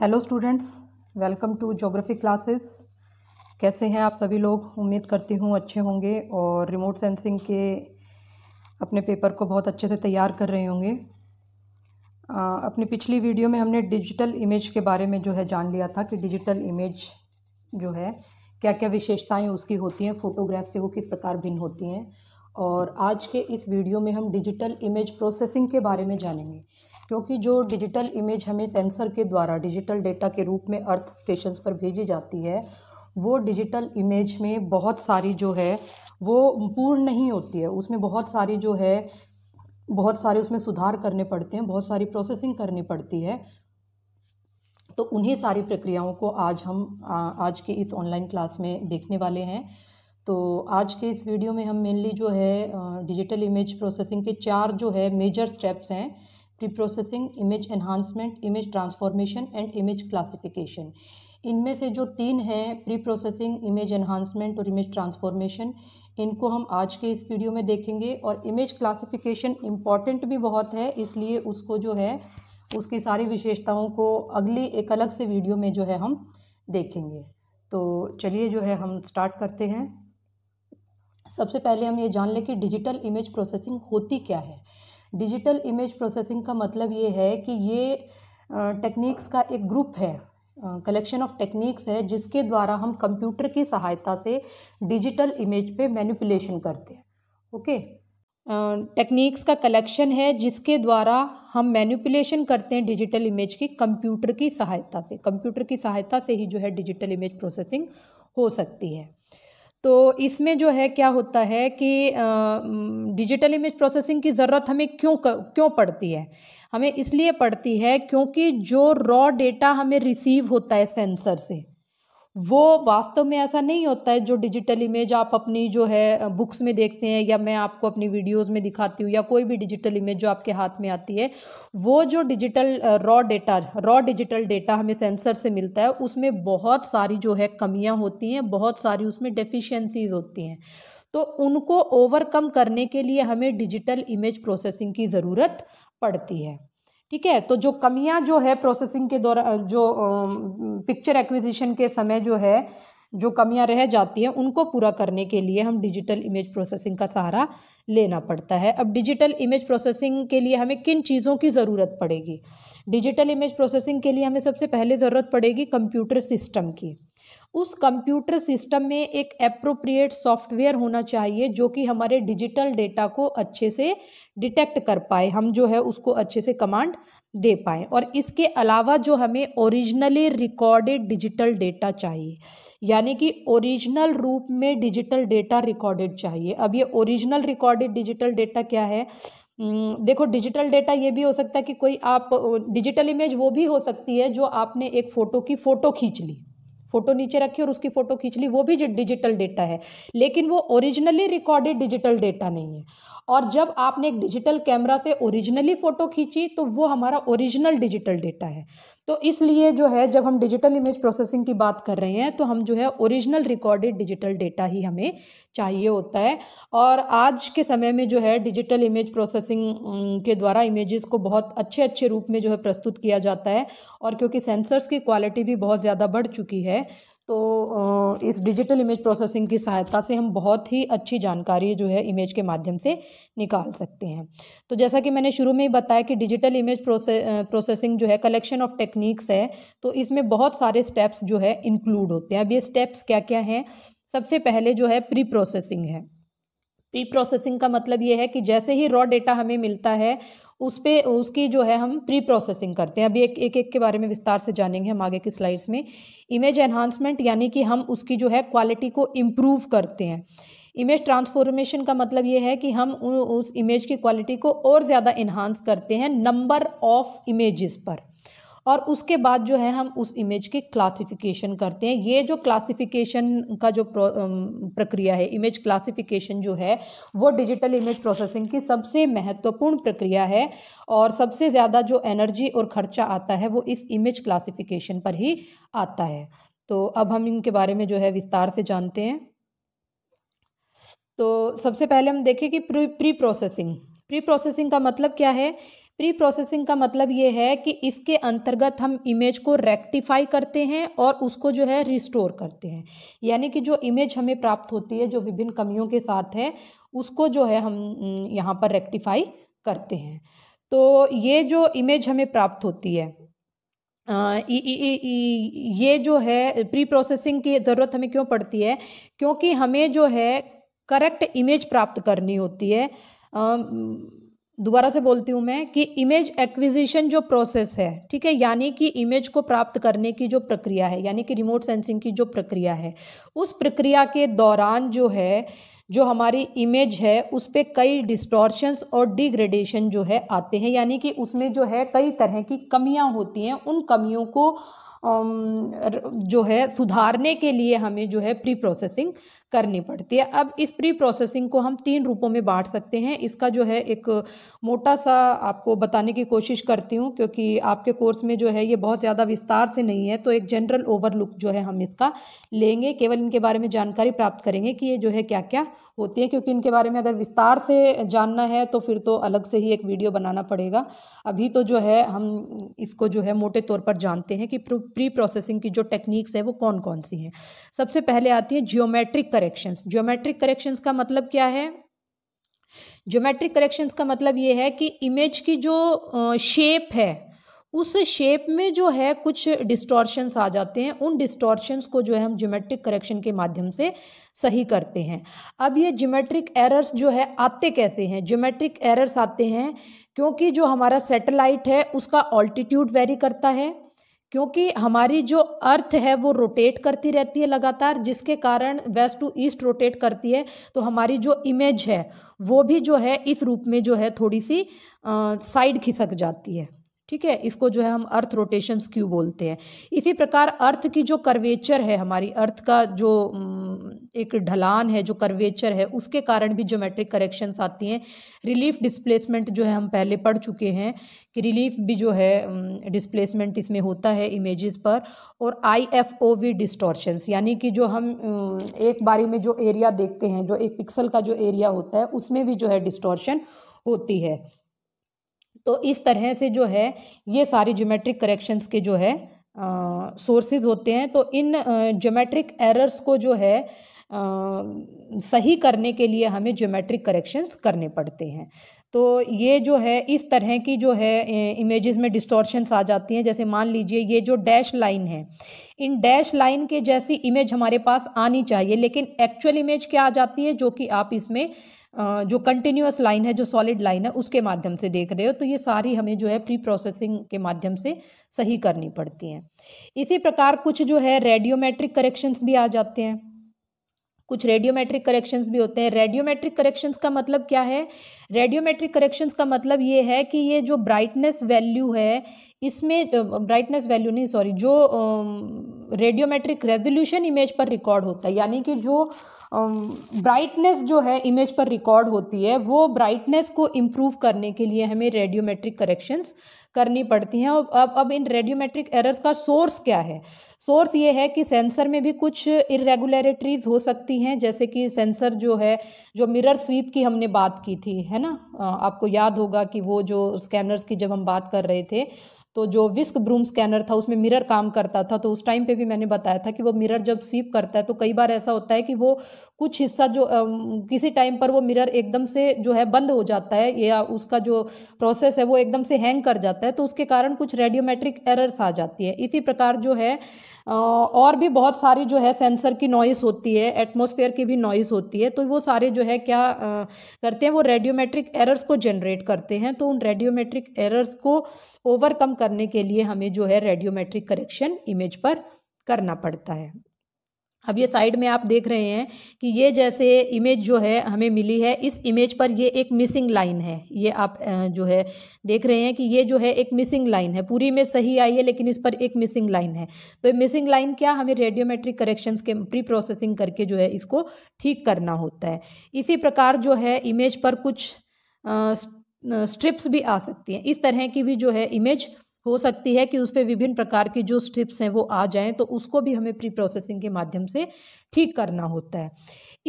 hello students welcome to geography classes कैसे हैं आप सभी लोग उम्मीद करती हूँ अच्छे होंगे और रिमोट सेंसिंग के अपने पेपर को बहुत अच्छे से तैयार कर रहे होंगे अपनी पिछली वीडियो में हमने डिजिटल इमेज के बारे में जो है जान लिया था कि डिजिटल इमेज जो है क्या क्या विशेषताएं उसकी होती हैं फ़ोटोग्राफ से वो किस प्रकार भिन्न होती हैं और आज के इस वीडियो में हम डिजिटल इमेज प्रोसेसिंग के बारे में जानेंगे क्योंकि जो डिजिटल इमेज हमें सेंसर के द्वारा डिजिटल डेटा के रूप में अर्थ स्टेशन पर भेजी जाती है वो डिजिटल इमेज में बहुत सारी जो है वो पूर्ण नहीं होती है उसमें बहुत सारी जो है बहुत सारे उसमें सुधार करने पड़ते हैं बहुत सारी प्रोसेसिंग करनी पड़ती है तो उन्हीं सारी प्रक्रियाओं को आज हम आ, आज के इस ऑनलाइन क्लास में देखने वाले हैं तो आज के इस वीडियो में हम मेनली जो है डिजिटल इमेज प्रोसेसिंग के चार जो है मेजर स्टेप्स हैं preprocessing image enhancement image transformation and image classification इनमें से जो तीन हैं प्री प्रोसेसिंग इमेज एनहांसमेंट और इमेज ट्रांसफॉर्मेशन इनको हम आज के इस वीडियो में देखेंगे और इमेज क्लासिफिकेशन इम्पॉर्टेंट भी बहुत है इसलिए उसको जो है उसकी सारी विशेषताओं को अगली एक अलग से वीडियो में जो है हम देखेंगे तो चलिए जो है हम स्टार्ट करते हैं सबसे पहले हम ये जान लें कि डिजिटल इमेज प्रोसेसिंग होती क्या है डिजिटल इमेज प्रोसेसिंग का मतलब ये है कि ये टेक्निक्स का एक ग्रुप है कलेक्शन ऑफ टेक्निक्स है जिसके द्वारा हम कंप्यूटर की सहायता से डिजिटल इमेज पे मैनिपुलेशन करते हैं ओके टेक्निक्स का कलेक्शन है जिसके द्वारा हम मैनिपुलेशन करते हैं डिजिटल इमेज की कंप्यूटर की सहायता से कंप्यूटर की सहायता से ही जो है डिजिटल इमेज प्रोसेसिंग हो सकती है तो इसमें जो है क्या होता है कि डिजिटल इमेज प्रोसेसिंग की ज़रूरत हमें क्यों क्यों पड़ती है हमें इसलिए पड़ती है क्योंकि जो रॉ डेटा हमें रिसीव होता है सेंसर से वो वास्तव में ऐसा नहीं होता है जो डिजिटल इमेज आप अपनी जो है बुक्स में देखते हैं या मैं आपको अपनी वीडियोस में दिखाती हूँ या कोई भी डिजिटल इमेज जो आपके हाथ में आती है वो जो digital raw data raw digital data हमें सेंसर से मिलता है उसमें बहुत सारी जो है कमियाँ होती हैं बहुत सारी उसमें डेफिशेंसीज़ होती हैं तो उनको ओवरकम करने के लिए हमें डिजिटल इमेज प्रोसेसिंग की ज़रूरत पड़ती है ठीक है तो जो कमियां जो है प्रोसेसिंग के दौरान जो पिक्चर एक्विजिशन के समय जो है जो कमियां रह जाती हैं उनको पूरा करने के लिए हम डिजिटल इमेज प्रोसेसिंग का सहारा लेना पड़ता है अब डिजिटल इमेज प्रोसेसिंग के लिए हमें किन चीज़ों की ज़रूरत पड़ेगी डिजिटल इमेज प्रोसेसिंग के लिए हमें सबसे पहले ज़रूरत पड़ेगी कंप्यूटर सिस्टम की उस कंप्यूटर सिस्टम में एक अप्रोप्रिएट सॉफ्टवेयर होना चाहिए जो कि हमारे डिजिटल डेटा को अच्छे से डिटेक्ट कर पाए हम जो है उसको अच्छे से कमांड दे पाए और इसके अलावा जो हमें ओरिजिनली रिकॉर्डेड डिजिटल डेटा चाहिए यानी कि ओरिजिनल रूप में डिजिटल डेटा रिकॉर्डेड चाहिए अब ये ओरिजिनल रिकॉर्डेड डिजिटल डेटा क्या है हम्म, देखो डिजिटल डेटा ये भी हो सकता है कि कोई आप डिजिटल इमेज वो भी हो सकती है जो आपने एक फ़ोटो की फ़ोटो खींच ली फोटो नीचे रखी और उसकी फ़ोटो खींच ली वो भी डिजिटल डेटा है लेकिन वो ओरिजिनली रिकॉर्डेड डिजिटल डेटा नहीं है और जब आपने एक डिजिटल कैमरा से ओरिजिनली फ़ोटो खींची तो वो हमारा ओरिजिनल डिजिटल डेटा है तो इसलिए जो है जब हम डिजिटल इमेज प्रोसेसिंग की बात कर रहे हैं तो हम जो है ओरिजिनल रिकॉर्डेड डिजिटल डेटा ही हमें चाहिए होता है और आज के समय में जो है डिजिटल इमेज प्रोसेसिंग के द्वारा इमेजेस को बहुत अच्छे अच्छे रूप में जो है प्रस्तुत किया जाता है और क्योंकि सेंसर्स की क्वालिटी भी बहुत ज़्यादा बढ़ चुकी है तो इस डिजिटल इमेज प्रोसेसिंग की सहायता से हम बहुत ही अच्छी जानकारी जो है इमेज के माध्यम से निकाल सकते हैं तो जैसा कि मैंने शुरू में ही बताया कि डिजिटल इमेज प्रोसे प्रोसेसिंग जो है कलेक्शन ऑफ टेक्निक्स है तो इसमें बहुत सारे स्टेप्स जो है इंक्लूड होते हैं अब ये स्टेप्स क्या क्या हैं सबसे पहले जो है प्री प्रोसेसिंग है प्री प्रोसेसिंग का मतलब ये है कि जैसे ही रॉ डेटा हमें मिलता है उस पर उसकी जो है हम प्री प्रोसेसिंग करते हैं अभी एक एक एक के बारे में विस्तार से जानेंगे हम आगे की स्लाइड्स में इमेज एनहांसमेंट यानी कि हम उसकी जो है क्वालिटी को इम्प्रूव करते हैं इमेज ट्रांसफॉर्मेशन का मतलब ये है कि हम उस इमेज की क्वालिटी को और ज़्यादा इन्हांस करते हैं नंबर ऑफ इमेजेस पर और उसके बाद जो है हम उस इमेज की क्लासिफिकेशन करते हैं ये जो क्लासिफिकेशन का जो प्रक्रिया है इमेज क्लासिफिकेशन जो है वो डिजिटल इमेज प्रोसेसिंग की सबसे महत्वपूर्ण प्रक्रिया है और सबसे ज़्यादा जो एनर्जी और खर्चा आता है वो इस इमेज क्लासिफिकेशन पर ही आता है तो अब हम इनके बारे में जो है विस्तार से जानते हैं तो सबसे पहले हम देखें कि pre pre processing pre processing का मतलब क्या है प्री प्रोसेसिंग का मतलब ये है कि इसके अंतर्गत हम इमेज को रेक्टिफाई करते हैं और उसको जो है रिस्टोर करते हैं यानी कि जो इमेज हमें प्राप्त होती है जो विभिन्न कमियों के साथ है उसको जो है हम यहाँ पर रेक्टिफाई करते हैं तो ये जो इमेज हमें प्राप्त होती है ये जो है प्री प्रोसेसिंग की ज़रूरत हमें क्यों पड़ती है क्योंकि हमें जो है करेक्ट इमेज प्राप्त करनी होती है आ, दोबारा से बोलती हूँ मैं कि इमेज एक्विजिशन जो प्रोसेस है ठीक है यानी कि इमेज को प्राप्त करने की जो प्रक्रिया है यानी कि रिमोट सेंसिंग की जो प्रक्रिया है उस प्रक्रिया के दौरान जो है जो हमारी इमेज है उस पर कई डिस्टॉर्शंस और डिग्रेडेशन जो है आते हैं यानी कि उसमें जो है कई तरह की कमियाँ होती हैं उन कमियों को जो है सुधारने के लिए हमें जो है प्री प्रोसेसिंग करनी पड़ती है अब इस प्री प्रोसेसिंग को हम तीन रूपों में बांट सकते हैं इसका जो है एक मोटा सा आपको बताने की कोशिश करती हूँ क्योंकि आपके कोर्स में जो है ये बहुत ज़्यादा विस्तार से नहीं है तो एक जनरल ओवरलुक जो है हम इसका लेंगे केवल इनके बारे में जानकारी प्राप्त करेंगे कि ये जो है क्या क्या होती है क्योंकि इनके बारे में अगर विस्तार से जानना है तो फिर तो अलग से ही एक वीडियो बनाना पड़ेगा अभी तो जो है हम इसको जो है मोटे तौर पर जानते हैं कि प्री प्रोसेसिंग की जो टेक्निक्स है वो कौन कौन सी हैं सबसे पहले आती है जियोमेट्रिक करेक्शंस जियोमेट्रिक करेक्शंस का मतलब क्या है ज्योमेट्रिक करेक्शंस का मतलब ये है कि इमेज की जो शेप है उस शेप में जो है कुछ डिस्टॉर्शंस आ जाते हैं उन डिस्टॉर्शंस को जो है हम ज्योमेट्रिक करेक्शन के माध्यम से सही करते हैं अब ये ज्योमेट्रिक एरर्स जो है आते कैसे हैं ज्योमेट्रिक एरर्स आते हैं क्योंकि जो हमारा सैटेलाइट है उसका ऑल्टीट्यूड वेरी करता है क्योंकि हमारी जो अर्थ है वो रोटेट करती रहती है लगातार जिसके कारण वेस्ट टू ईस्ट रोटेट करती है तो हमारी जो इमेज है वो भी जो है इस रूप में जो है थोड़ी सी साइड खिसक जाती है ठीक है इसको जो है हम अर्थ रोटेशन स्क्यू बोलते हैं इसी प्रकार अर्थ की जो कर्वेचर है हमारी अर्थ का जो एक ढलान है जो करवेचर है उसके कारण भी ज्योमेट्रिक करेक्शंस आती हैं रिलीफ डिस्प्लेसमेंट जो है हम पहले पढ़ चुके हैं कि रिलीफ भी जो है डिस्प्लेसमेंट इसमें होता है इमेजेस पर और I F O V distortions यानी कि जो हम एक बारी में जो एरिया देखते हैं जो एक पिक्सल का जो एरिया होता है उसमें भी जो है डिस्टॉर्शन होती है तो इस तरह से जो है ये सारी ज्योमेट्रिक करेक्शंस के जो है सोर्सेज होते हैं तो इन ज्योमेट्रिक एरर्स को जो है सही करने के लिए हमें ज्योमेट्रिक करेक्शंस करने पड़ते हैं तो ये जो है इस तरह की जो है इमेजेस में डिस्टॉर्शंस आ जाती हैं जैसे मान लीजिए ये जो डैश लाइन है इन डैश लाइन के जैसी इमेज हमारे पास आनी चाहिए लेकिन एक्चुअल इमेज क्या आ जाती है जो कि आप इसमें जो कंटिन्यूस लाइन है जो सॉलिड लाइन है उसके माध्यम से देख रहे हो तो ये सारी हमें जो है प्री प्रोसेसिंग के माध्यम से सही करनी पड़ती हैं इसी प्रकार कुछ जो है रेडियोमेट्रिक करेक्शंस भी आ जाते हैं कुछ रेडियोमेट्रिक करेक्शंस भी होते हैं रेडियोमेट्रिक करेक्शंस का मतलब क्या है रेडियोमेट्रिक करेक्शंस का मतलब ये है कि ये जो ब्राइटनेस वैल्यू है इसमें ब्राइटनेस वैल्यू नहीं सॉरी जो रेडियोमेट्रिक रेजोल्यूशन इमेज पर रिकॉर्ड होता है यानी कि जो ब्राइटनेस जो है इमेज पर रिकॉर्ड होती है वो ब्राइटनेस को इम्प्रूव करने के लिए हमें रेडियोमेट्रिक करेक्शंस करनी पड़ती हैं और अब अब इन रेडियोमेट्रिक एरर्स का सोर्स क्या है सोर्स ये है कि सेंसर में भी कुछ इरेगुलरिटीज़ हो सकती हैं जैसे कि सेंसर जो है जो मिरर स्वीप की हमने बात की थी है ना आपको याद होगा कि वो जो स्कैनर्स की जब हम बात कर रहे थे तो जो विस्क ब्रूम स्कैनर था उसमें मिरर काम करता था तो उस टाइम पे भी मैंने बताया था कि वो मिरर जब स्वीप करता है तो कई बार ऐसा होता है कि वो कुछ हिस्सा जो किसी टाइम पर वो मिरर एकदम से जो है बंद हो जाता है या उसका जो प्रोसेस है वो एकदम से हैंग कर जाता है तो उसके कारण कुछ रेडियोमेट्रिक एरर्स आ जाती है इसी प्रकार जो है और भी बहुत सारी जो है सेंसर की नॉइस होती है एटमोसफेयर की भी नॉइस होती है तो वो सारे जो है क्या करते हैं वो रेडियोमेट्रिक एरर्स को जनरेट करते हैं तो उन रेडियोमेट्रिक एरर्स को ओवरकम करने के लिए हमें जो है रेडियोमेट्रिक करेक्शन इमेज पर करना पड़ता है अब ये साइड में आप देख रहे हैं कि ये जैसे इमेज जो है हमें मिली है इस इमेज पर ये एक मिसिंग लाइन है ये आप जो है देख रहे हैं कि ये जो है एक मिसिंग लाइन है पूरी में सही आई है लेकिन इस पर एक मिसिंग लाइन है तो मिसिंग लाइन क्या हमें रेडियोमेट्रिक करेक्शंस के प्री प्रोसेसिंग करके जो है इसको ठीक करना होता है इसी प्रकार जो है इमेज पर कुछ स्ट्रिप्स भी आ सकती हैं इस तरह की भी जो है इमेज हो सकती है कि उस पर विभिन्न प्रकार की जो स्ट्रिप्स हैं वो आ जाएं तो उसको भी हमें प्री प्रोसेसिंग के माध्यम से ठीक करना होता है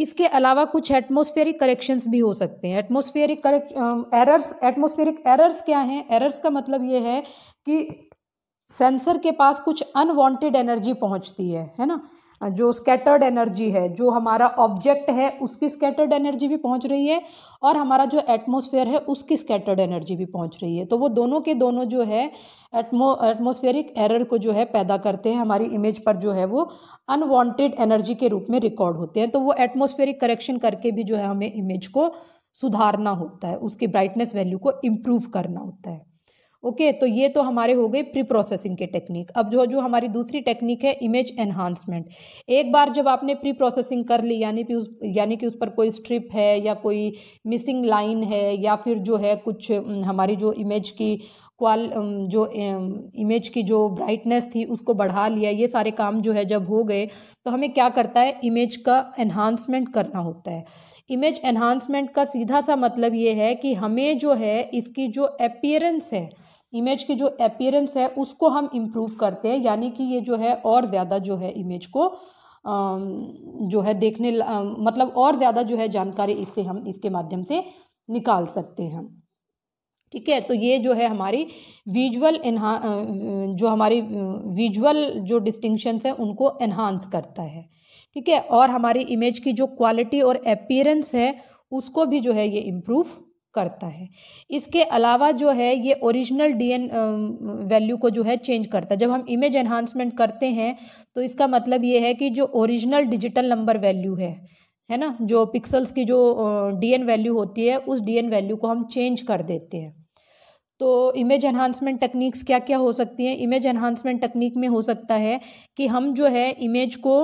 इसके अलावा कुछ एटमोस्फेरिक करेक्शंस भी हो सकते हैं atmospheric correct errors atmospheric errors क्या हैं एरर्स का मतलब ये है कि सेंसर के पास कुछ अनवांटेड एनर्जी पहुंचती है है ना जो स्कैटर्ड एनर्जी है जो हमारा ऑब्जेक्ट है उसकी स्कैटर्ड एनर्जी भी पहुंच रही है और हमारा जो एटमोसफेयर है उसकी स्कैटर्ड एनर्जी भी पहुंच रही है तो वो दोनों के दोनों जो है एटमो एटमोसफेयरिक एरर को जो है पैदा करते हैं हमारी इमेज पर जो है वो अनवांटेड एनर्जी के रूप में रिकॉर्ड होते हैं तो वो एटमोसफेयरिक करेक्शन करके भी जो है हमें इमेज को सुधारना होता है उसकी ब्राइटनेस वैल्यू को इम्प्रूव करना होता है ओके तो ये तो हमारे हो गए प्री प्रोसेसिंग के टेक्निक अब जो जो हमारी दूसरी टेक्निक है इमेज एनहांसमेंट एक बार जब आपने प्री प्रोसेसिंग कर ली यानी कि उस यानी कि उस पर कोई स्ट्रिप है या कोई मिसिंग लाइन है या फिर जो है कुछ हमारी जो इमेज की क्वाल जो इमेज की जो ब्राइटनेस थी उसको बढ़ा लिया ये सारे काम जो है जब हो गए तो हमें क्या करता है इमेज का एनहांसमेंट करना होता है इमेज एनहांसमेंट का सीधा सा मतलब ये है कि हमें जो है इसकी जो अपियरेंस है इमेज की जो अपियरेंस है उसको हम इम्प्रूव करते हैं यानी कि ये जो है और ज़्यादा जो है इमेज को जो है देखने मतलब और ज़्यादा जो है जानकारी इससे हम इसके माध्यम से निकाल सकते हैं ठीक है तो ये जो है हमारी विजुअल जो हमारी विजुअल जो डिस्टिंक्शंस हैं उनको एनहांस करता है ठीक है और हमारी इमेज की जो क्वालिटी और अपियरेंस है उसको भी जो है ये इम्प्रूव करता है इसके अलावा जो है ये ओरिजिनल डीएन वैल्यू को जो है चेंज करता है जब हम इमेज एनहांसमेंट करते हैं तो इसका मतलब ये है कि जो ओरिजिनल डिजिटल नंबर वैल्यू है है ना जो पिक्सल्स की जो डीएन वैल्यू होती है उस डीएन वैल्यू को हम चेंज कर देते हैं तो इमेज एनहांसमेंट टेक्निक्स क्या क्या हो सकती हैं इमेज एनहांसमेंट टेक्निक में हो सकता है कि हम जो है इमेज को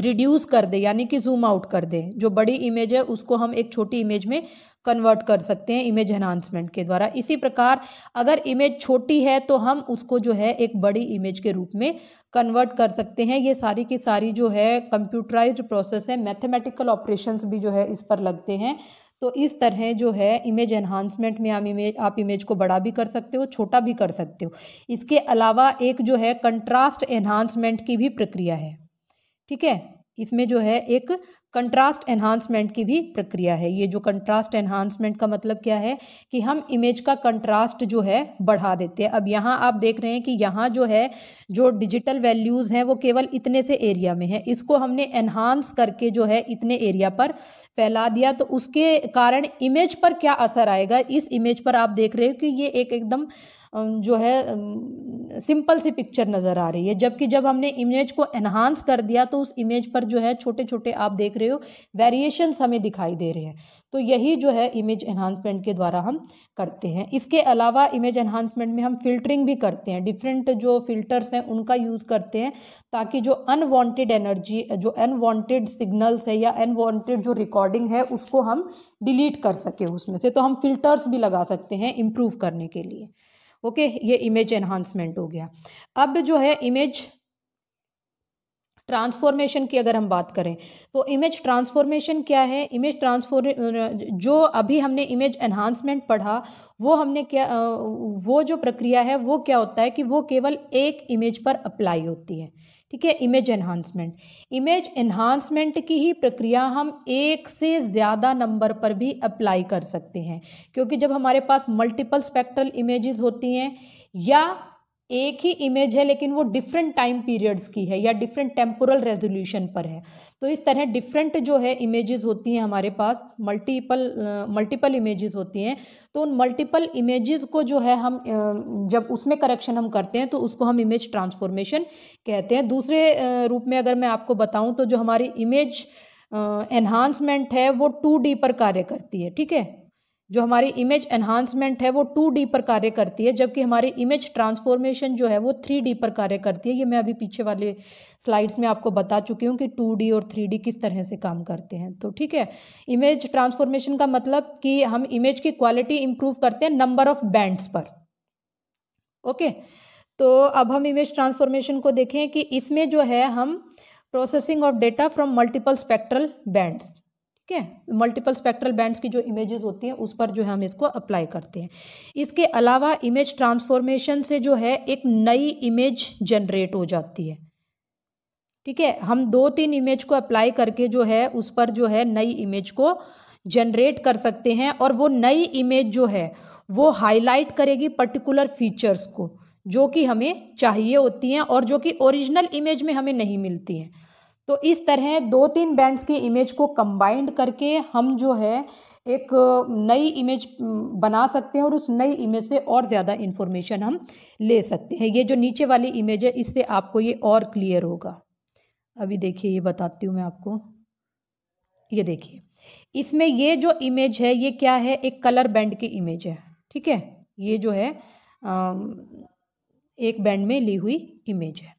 रिड्यूस कर दे यानी कि जूम आउट कर दे जो बड़ी इमेज है उसको हम एक छोटी इमेज में कन्वर्ट कर सकते हैं इमेज एनहांसमेंट के द्वारा इसी प्रकार अगर इमेज छोटी है तो हम उसको जो है एक बड़ी इमेज के रूप में कन्वर्ट कर सकते हैं ये सारी की सारी जो है कंप्यूटराइज प्रोसेस है मैथमेटिकल ऑपरेशंस भी जो है इस पर लगते हैं तो इस तरह जो है इमेज एनहांसमेंट में आप इमेज आप इमेज को बड़ा भी कर सकते हो छोटा भी कर सकते हो इसके अलावा एक जो है कंट्रास्ट एनहांसमेंट की भी प्रक्रिया है ठीक है इसमें जो है एक कंट्रास्ट एनहांसमेंट की भी प्रक्रिया है ये जो कंट्रास्ट एनहांसमेंट का मतलब क्या है कि हम इमेज का कंट्रास्ट जो है बढ़ा देते हैं अब यहाँ आप देख रहे हैं कि यहाँ जो है जो डिजिटल वैल्यूज़ हैं वो केवल इतने से एरिया में है इसको हमने एनहांस करके जो है इतने एरिया पर फैला दिया तो उसके कारण इमेज पर क्या असर आएगा इस इमेज पर आप देख रहे हो कि ये एक एकदम जो है सिंपल सी पिक्चर नज़र आ रही है जबकि जब हमने इमेज को एनहांस कर दिया तो उस इमेज पर जो है छोटे छोटे आप देख रहे हो वेरिएशन हमें दिखाई दे रहे हैं तो यही जो है इमेज एनहांसमेंट के द्वारा हम करते हैं इसके अलावा इमेज एनहांसमेंट में हम फिल्टरिंग भी करते हैं डिफरेंट जो फिल्टर्स हैं उनका यूज़ करते हैं ताकि जो अनवांटेड एनर्जी जो अनवांटेड सिग्नल्स है या अनवांटेड जो रिकॉर्डिंग है उसको हम डिलीट कर सकें उसमें से तो हम फिल्टर्स भी लगा सकते हैं इम्प्रूव करने के लिए ओके ये इमेज एनहांसमेंट हो गया अब जो है इमेज ट्रांसफॉर्मेशन की अगर हम बात करें तो इमेज ट्रांसफॉर्मेशन क्या है इमेज ट्रांसफॉर्म जो अभी हमने इमेज एनहांसमेंट पढ़ा वो हमने क्या वो जो प्रक्रिया है वो क्या होता है कि वो केवल एक इमेज पर अप्लाई होती है ठीक है इमेज एनहांसमेंट इमेज एनहांसमेंट की ही प्रक्रिया हम एक से ज़्यादा नंबर पर भी अप्लाई कर सकते हैं क्योंकि जब हमारे पास मल्टीपल स्पेक्ट्रल इमेजेस होती हैं या एक ही इमेज है लेकिन वो डिफरेंट टाइम पीरियड्स की है या डिफरेंट टेम्पोरल रेजोल्यूशन पर है तो इस तरह डिफरेंट जो है इमेजेस होती हैं हमारे पास मल्टीपल मल्टीपल इमेजेस होती हैं तो उन मल्टीपल इमेजेस को जो है हम जब उसमें करेक्शन हम करते हैं तो उसको हम इमेज ट्रांसफॉर्मेशन कहते हैं दूसरे रूप में अगर मैं आपको बताऊँ तो जो हमारी इमेज एनहांसमेंट है वो टू डी पर कार्य करती है ठीक है जो हमारी इमेज एनहांसमेंट है वो टू डी पर कार्य करती है जबकि हमारी इमेज ट्रांसफॉर्मेशन जो है वो थ्री डी पर कार्य करती है ये मैं अभी पीछे वाले स्लाइड्स में आपको बता चुकी हूँ कि टू डी और थ्री डी किस तरह से काम करते हैं तो ठीक है इमेज ट्रांसफॉर्मेशन का मतलब कि हम इमेज की क्वालिटी इंप्रूव करते हैं नंबर ऑफ बैंड्स पर ओके तो अब हम इमेज ट्रांसफॉर्मेशन को देखें कि इसमें जो है हम processing of data from multiple spectral bands ठीक है मल्टीपल स्पेक्ट्रल बैंड्स की जो इमेजेस होती हैं उस पर जो है हम इसको अप्लाई करते हैं इसके अलावा इमेज ट्रांसफॉर्मेशन से जो है एक नई इमेज जनरेट हो जाती है ठीक है हम दो तीन इमेज को अप्लाई करके जो है उस पर जो है नई इमेज को जनरेट कर सकते हैं और वो नई इमेज जो है वो हाईलाइट करेगी पर्टिकुलर फीचर्स को जो कि हमें चाहिए होती हैं और जो कि ओरिजिनल इमेज में हमें नहीं मिलती हैं तो इस तरह दो तीन बैंड्स की इमेज को कंबाइंड करके हम जो है एक नई इमेज बना सकते हैं और उस नई इमेज से और ज़्यादा इन्फॉर्मेशन हम ले सकते हैं ये जो नीचे वाली इमेज है इससे आपको ये और क्लियर होगा अभी देखिए ये बताती हूँ मैं आपको ये देखिए इसमें ये जो इमेज है ये क्या है एक कलर बैंड की इमेज है ठीक है ये जो है आ, एक बैंड में ली हुई इमेज है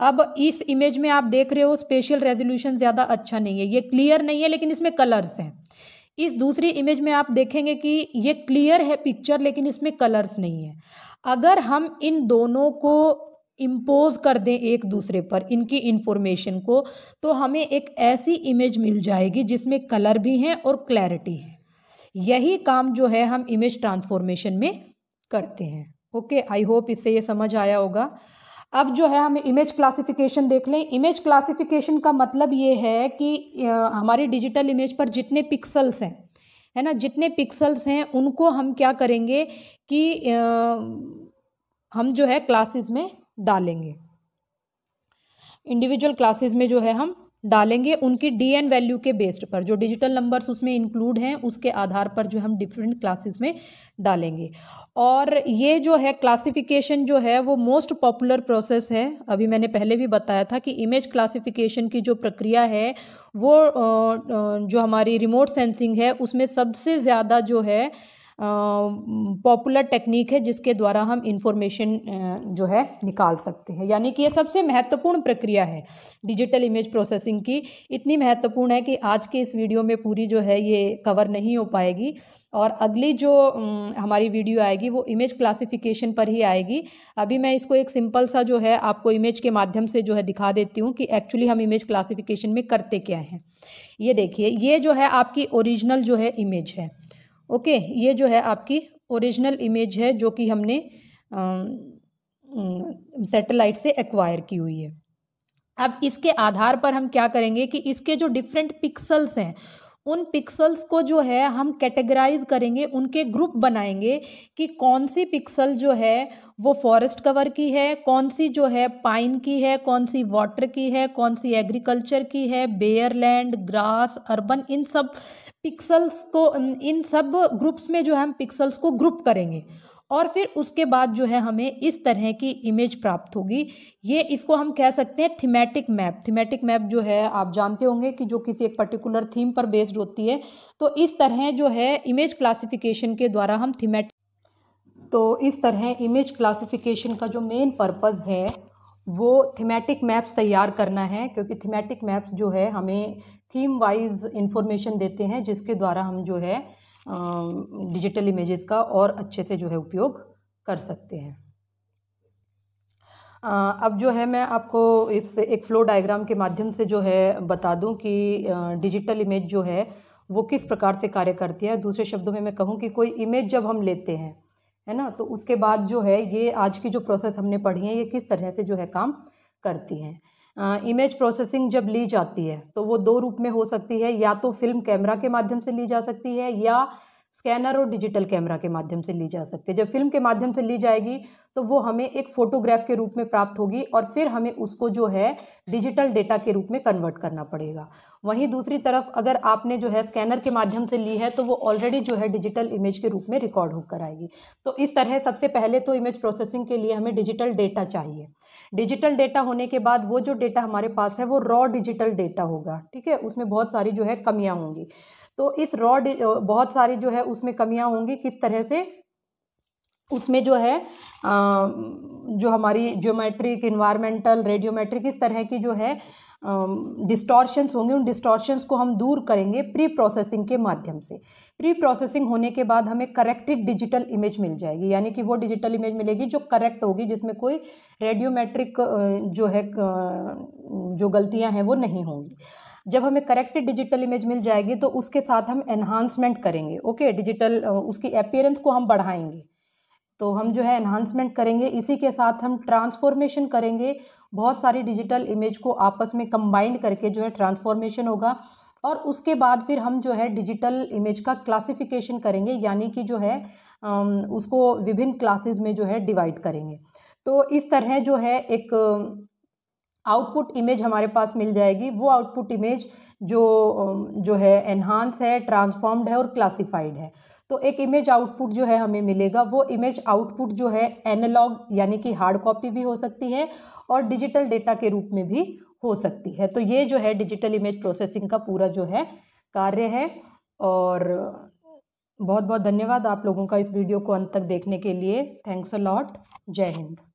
अब इस इमेज में आप देख रहे हो स्पेशल रेजोल्यूशन ज़्यादा अच्छा नहीं है ये क्लियर नहीं है लेकिन इसमें कलर्स हैं इस दूसरी इमेज में आप देखेंगे कि ये क्लियर है पिक्चर लेकिन इसमें कलर्स नहीं है अगर हम इन दोनों को इम्पोज कर दें एक दूसरे पर इनकी इन्फॉर्मेशन को तो हमें एक ऐसी इमेज मिल जाएगी जिसमें कलर भी हैं और क्लैरिटी है यही काम जो है हम इमेज ट्रांसफॉर्मेशन में करते हैं ओके आई होप इससे ये समझ आया होगा अब जो है हम इमेज क्लासिफिकेशन देख लें इमेज क्लासिफिकेशन का मतलब ये है कि हमारी डिजिटल इमेज पर जितने पिक्सल्स हैं है ना जितने पिक्सल्स हैं उनको हम क्या करेंगे कि हम जो है क्लासेस में डालेंगे इंडिविजुअल क्लासेस में जो है हम डालेंगे उनकी डी एन वैल्यू के बेस्ड पर जो डिजिटल नंबर्स उसमें इंक्लूड हैं उसके आधार पर जो हम डिफरेंट क्लासेस में डालेंगे और ये जो है क्लासिफिकेशन जो है वो मोस्ट पॉपुलर प्रोसेस है अभी मैंने पहले भी बताया था कि इमेज क्लासिफिकेशन की जो प्रक्रिया है वो जो हमारी रिमोट सेंसिंग है उसमें सबसे ज़्यादा जो है पॉपुलर टेक्निक है जिसके द्वारा हम इंफॉर्मेशन जो है निकाल सकते हैं यानी कि यह सबसे महत्वपूर्ण प्रक्रिया है डिजिटल इमेज प्रोसेसिंग की इतनी महत्वपूर्ण है कि आज के इस वीडियो में पूरी जो है ये कवर नहीं हो पाएगी और अगली जो हमारी वीडियो आएगी वो इमेज क्लासिफिकेशन पर ही आएगी अभी मैं इसको एक सिंपल सा जो है आपको इमेज के माध्यम से जो है दिखा देती हूँ कि एक्चुअली हम इमेज क्लासिफिकेशन में करते क्या हैं ये देखिए ये जो है आपकी ओरिजिनल जो है इमेज है ओके ये जो है आपकी ओरिजिनल इमेज है जो कि हमने सैटेलाइट से एक्वायर की हुई है अब इसके आधार पर हम क्या करेंगे कि इसके जो डिफरेंट पिक्सल्स हैं उन पिक्सल्स को जो है हम कैटेगराइज करेंगे उनके ग्रुप बनाएंगे कि कौन सी पिक्सल जो है वो फॉरेस्ट कवर की है कौन सी जो है पाइन की है कौन सी वाटर की है कौन सी एग्रीकल्चर की है बेयर लैंड ग्रास अर्बन इन सब पिक्सल्स को इन सब ग्रुप्स में जो है हम पिक्सल्स को ग्रुप करेंगे और फिर उसके बाद जो है हमें इस तरह की इमेज प्राप्त होगी ये इसको हम कह सकते हैं थीमेटिक मैप थीमेटिक मैप जो है आप जानते होंगे कि जो किसी एक पर्टिकुलर थीम पर बेस्ड होती है तो इस तरह जो है इमेज क्लासिफिकेशन के द्वारा हम थीमेटिक तो इस तरह इमेज क्लासिफिकेशन का जो मेन पर्पज़ है वो थीमेटिक मैप्स तैयार करना है क्योंकि थीमेटिक मैप्स जो है हमें थीम वाइज इंफॉर्मेशन देते हैं जिसके द्वारा हम जो है डिजिटल इमेजेस का और अच्छे से जो है उपयोग कर सकते हैं अब जो है मैं आपको इस एक फ़्लो डायग्राम के माध्यम से जो है बता दूं कि डिजिटल इमेज जो है वो किस प्रकार से कार्य करती है दूसरे शब्दों में मैं कहूँ कि कोई इमेज जब हम लेते हैं है ना तो उसके बाद जो है ये आज की जो प्रोसेस हमने पढ़ी है ये किस तरह से जो है काम करती हैं इमेज प्रोसेसिंग जब ली जाती है तो वो दो रूप में हो सकती है या तो फिल्म कैमरा के माध्यम से ली जा सकती है या स्कैनर और डिजिटल कैमरा के माध्यम से ली जा सकती है जब फिल्म के माध्यम से ली जाएगी तो वो हमें एक फ़ोटोग्राफ के रूप में प्राप्त होगी और फिर हमें उसको जो है डिजिटल डेटा के रूप में कन्वर्ट करना पड़ेगा वहीं दूसरी तरफ अगर आपने जो है स्कैनर के माध्यम से ली है तो वो ऑलरेडी जो है डिजिटल इमेज के रूप में रिकॉर्ड होकर आएगी तो इस तरह सबसे पहले तो इमेज प्रोसेसिंग के लिए हमें डिजिटल डेटा चाहिए डिजिटल डेटा होने के बाद वो जो डेटा हमारे पास है वो रॉ डिजिटल डेटा होगा ठीक है उसमें बहुत सारी जो है कमियाँ होंगी तो इस रॉ बहुत सारी जो है उसमें कमियाँ होंगी किस तरह से उसमें जो है आ, जो हमारी ज्योमेट्रिक इन्वायरमेंटल रेडियोमेट्रिक इस तरह की जो है डिस्टॉर्शंस होंगे उन डिस्टॉर्शंस को हम दूर करेंगे प्री प्रोसेसिंग के माध्यम से प्री प्रोसेसिंग होने के बाद हमें करेक्टेड डिजिटल इमेज मिल जाएगी यानी कि वो डिजिटल इमेज मिलेगी जो करेक्ट होगी जिसमें कोई रेडियोमेट्रिक जो है जो गलतियां हैं वो नहीं होंगी जब हमें करेक्टेड डिजिटल इमेज मिल जाएगी तो उसके साथ हम एनहांसमेंट करेंगे ओके डिजिटल उसकी अपियरेंस को हम बढ़ाएंगे तो हम जो है एनहांसमेंट करेंगे इसी के साथ हम ट्रांसफॉर्मेशन करेंगे बहुत सारी डिजिटल इमेज को आपस में कंबाइंड करके जो है ट्रांसफॉर्मेशन होगा और उसके बाद फिर हम जो है डिजिटल इमेज का क्लासिफिकेशन करेंगे यानी कि जो है उसको विभिन्न क्लासेस में जो है डिवाइड करेंगे तो इस तरह जो है एक आउटपुट इमेज हमारे पास मिल जाएगी वो आउटपुट इमेज जो जो है एनहांस है ट्रांसफॉर्म्ड है और क्लासिफाइड है तो एक इमेज आउटपुट जो है हमें मिलेगा वो इमेज आउटपुट जो है एनालॉग यानी कि हार्ड कॉपी भी हो सकती है और डिजिटल डेटा के रूप में भी हो सकती है तो ये जो है डिजिटल इमेज प्रोसेसिंग का पूरा जो है कार्य है और बहुत बहुत धन्यवाद आप लोगों का इस वीडियो को अंत तक देखने के लिए थैंक्स अ लॉट जय हिंद